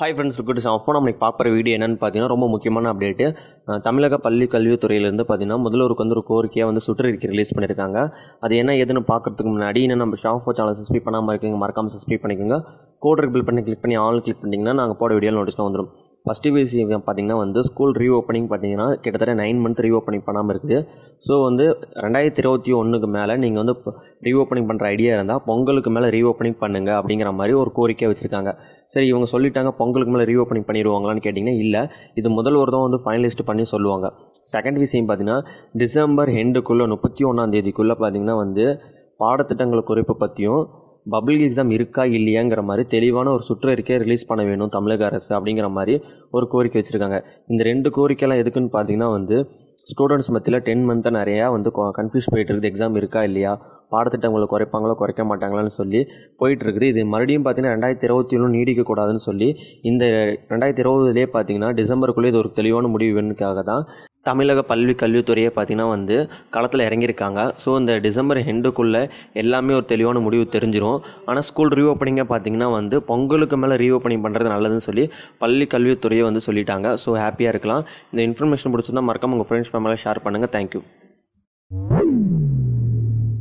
hi friends sir அப்போ நம்ம பார்க்குற வீடியோ என்னென்னு பார்த்தீங்கன்னா ரொம்ப முக்கியமான அப்டேட்டு தமிழக பள்ளி கல்வித்துறையிலேருந்து பார்த்தீங்கன்னா முதல்வருக்கு வந்து ஒரு கோரிக்கையாக வந்து சுற்றறிக்கை ரிலீஸ் பண்ணியிருக்காங்க அது என்ன ஏதுன்னு பார்க்குறதுக்கு முன்னாடி இன்னும் நம்ம ஷாஃபோ சேனல் சப்ஸ்கிரைப் பண்ணாமல் இருக்கீங்க மறக்காமல் சப்ஸ்கிரைப் பண்ணிக்கோங்க கோட் ரிபில் பண்ணி கிளிக் பண்ணி ஆல் கிளிக் பண்ணிங்கன்னா நாங்கள் போட வீடியோ நோட்டீஸ் வந்துடும் ஃபஸ்ட்டு விஷயம் பார்த்திங்கன்னா வந்து ஸ்கூல் ரீஓப்பனிங் பார்த்திங்கன்னா கிட்டத்தட்ட நைன் மந்த் ரீஓப்பனிங் பண்ணாமல் இருக்குது ஸோ வந்து ரெண்டாயிரத்தி இருபத்தி ஒன்றுக்கு மேலே நீங்கள் வந்து ரீஓப்பனிங் பண்ணுற ஐடியா இருந்தால் பொங்கலுக்கு மேலே ரீஓப்பனிங் பண்ணுங்கள் அப்படிங்கிற மாதிரி ஒரு கோரிக்கை வச்சுருக்காங்க சரி இவங்க சொல்லிட்டாங்க பொங்கலுக்கு மேலே ரீஓப்பனிங் பண்ணிடுவாங்களான்னு கேட்டிங்கன்னா இல்லை இது முதல் ஒரு தான் வந்து ஃபைனலிஸ்ட் பண்ணி சொல்லுவாங்க செகண்ட் விஷயம் பார்த்திங்கன்னா டிசம்பர் ஹெண்டுக்குள்ளே முப்பத்தி ஒன்றாம் தேதிக்குள்ளே பார்த்திங்கன்னா வந்து பாடத்திட்டங்கள் குறிப்பு பற்றியும் பப்ளிக் எக்ஸாம் இருக்கா இல்லையாங்கிற மாதிரி தெளிவான ஒரு சுற்றறிக்கையை ரிலீஸ் பண்ண வேணும் தமிழக அரசு அப்படிங்கிற மாதிரி ஒரு கோரிக்கை வச்சுருக்காங்க இந்த ரெண்டு கோரிக்கைலாம் எதுக்குன்னு பார்த்தீங்கன்னா வந்து ஸ்டூடெண்ட்ஸ் மத்தியில் டென் மந்த்தாக நிறையா வந்து கன்ஃபியூஸ் போயிட்டு இருக்குது எக்ஸாம் இருக்கா இல்லையா பாடத்திட்டங்களை குறைப்பாங்களோ குறைக்க மாட்டாங்களான்னு சொல்லி போயிட்டுருக்குது இது மறுபடியும் பார்த்தீங்கன்னா ரெண்டாயிரத்தி இருபத்தி ஒன்று நீடிக்கக்கூடாதுன்னு சொல்லி இந்த ரெண்டாயிரத்தி இருபதுலேயே பார்த்தீங்கன்னா டிசம்பருக்குள்ளே இது ஒரு தெளிவான முடிவு வேணுக்காக தான் தமிழக பல்வி கல்வித்துறையை பார்த்தீங்கன்னா வந்து களத்தில் இறங்கியிருக்காங்க ஸோ இந்த டிசம்பர் ஹெண்டுக்குள்ளே எல்லாமே ஒரு தெளிவான முடிவு தெரிஞ்சிடும் ஆனால் ஸ்கூல் ரீஓப்பனிங்கை பார்த்திங்கன்னா வந்து பொங்கலுக்கு மேலே ரீஓப்பனிங் பண்ணுறது நல்லதுன்னு சொல்லி பள்ளி கல்வித்துறையை வந்து சொல்லிட்டாங்க ஸோ ஹாப்பியாக இருக்கலாம் இந்த இன்ஃபர்மேஷன் பிடிச்சிருந்தால் மறக்காம உங்கள் ஃப்ரெண்ட்ஸ் ஃபேமிலியில் ஷேர் பண்ணுங்கள் தேங்க்யூ